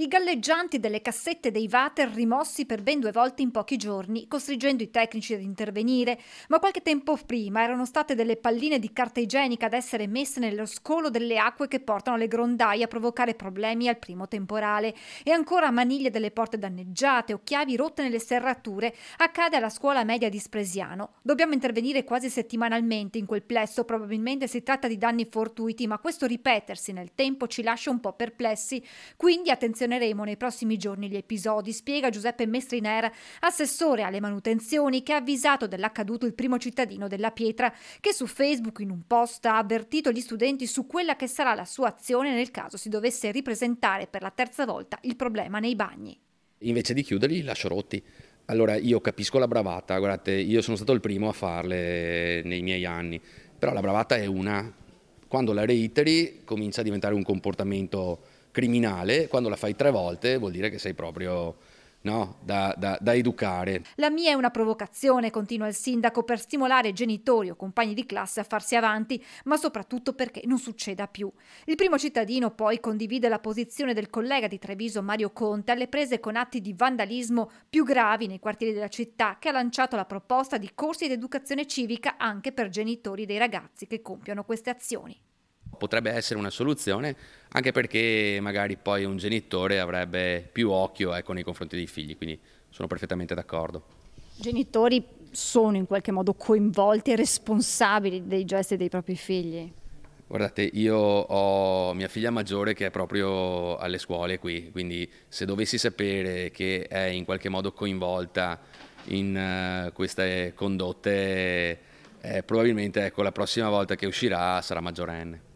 I galleggianti delle cassette dei Vater rimossi per ben due volte in pochi giorni, costringendo i tecnici ad intervenire, ma qualche tempo prima erano state delle palline di carta igienica ad essere messe nello scolo delle acque che portano le grondaie a provocare problemi al primo temporale e ancora maniglie delle porte danneggiate o chiavi rotte nelle serrature accade alla scuola media di Spresiano. Dobbiamo intervenire quasi settimanalmente in quel plesso, probabilmente si tratta di danni fortuiti, ma questo ripetersi nel tempo ci lascia un po' perplessi, quindi attenzione selezioneremo nei prossimi giorni gli episodi, spiega Giuseppe Mestriner, assessore alle manutenzioni, che ha avvisato dell'accaduto il primo cittadino della pietra, che su Facebook in un post ha avvertito gli studenti su quella che sarà la sua azione nel caso si dovesse ripresentare per la terza volta il problema nei bagni. Invece di chiuderli lascio rotti. Allora io capisco la bravata, guardate, io sono stato il primo a farle nei miei anni, però la bravata è una, quando la reiteri comincia a diventare un comportamento criminale, quando la fai tre volte vuol dire che sei proprio no, da, da, da, educare. La mia è una provocazione, continua il sindaco, per stimolare genitori o compagni di classe a farsi avanti, ma soprattutto perché non succeda più. Il primo cittadino poi condivide la posizione del collega di Treviso Mario Conte alle prese con atti di vandalismo più gravi nei quartieri della città, che ha lanciato la proposta di corsi di educazione civica anche per genitori dei ragazzi che compiono queste azioni potrebbe essere una soluzione, anche perché magari poi un genitore avrebbe più occhio ecco, nei confronti dei figli, quindi sono perfettamente d'accordo. Genitori sono in qualche modo coinvolti e responsabili dei gesti dei propri figli? Guardate, io ho mia figlia maggiore che è proprio alle scuole qui, quindi se dovessi sapere che è in qualche modo coinvolta in eh, queste condotte, eh, probabilmente ecco, la prossima volta che uscirà sarà maggiorenne.